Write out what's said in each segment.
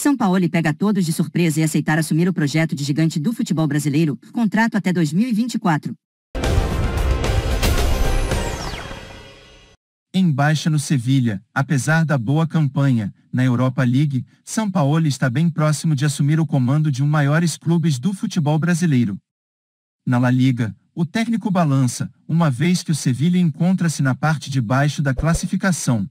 São Paulo pega todos de surpresa e aceitar assumir o projeto de gigante do futebol brasileiro, contrato até 2024. Em baixa no Sevilha, apesar da boa campanha, na Europa League, São Paulo está bem próximo de assumir o comando de um maiores clubes do futebol brasileiro. Na La Liga, o técnico balança, uma vez que o Sevilha encontra-se na parte de baixo da classificação,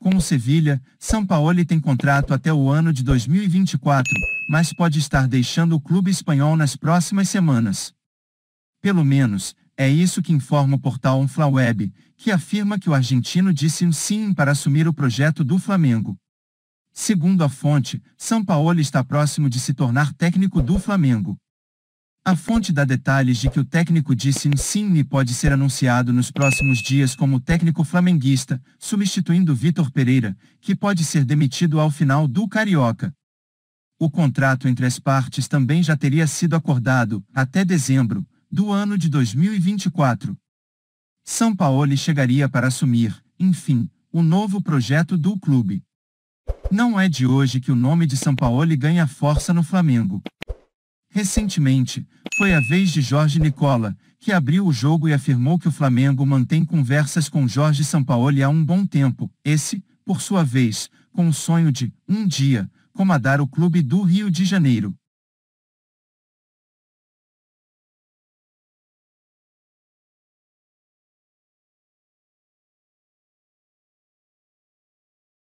com o Sevilha, São Paulo tem contrato até o ano de 2024, mas pode estar deixando o clube espanhol nas próximas semanas. Pelo menos, é isso que informa o portal OnFlaweb, que afirma que o argentino disse um sim para assumir o projeto do Flamengo. Segundo a fonte, São Paulo está próximo de se tornar técnico do Flamengo. A fonte dá detalhes de que o técnico de Sincini pode ser anunciado nos próximos dias como técnico flamenguista, substituindo Vitor Pereira, que pode ser demitido ao final do Carioca. O contrato entre as partes também já teria sido acordado, até dezembro, do ano de 2024. São Paulo chegaria para assumir, enfim, o novo projeto do clube. Não é de hoje que o nome de São Paulo ganha força no Flamengo. Recentemente, foi a vez de Jorge Nicola, que abriu o jogo e afirmou que o Flamengo mantém conversas com Jorge Sampaoli há um bom tempo. Esse, por sua vez, com o sonho de, um dia, comandar o clube do Rio de Janeiro.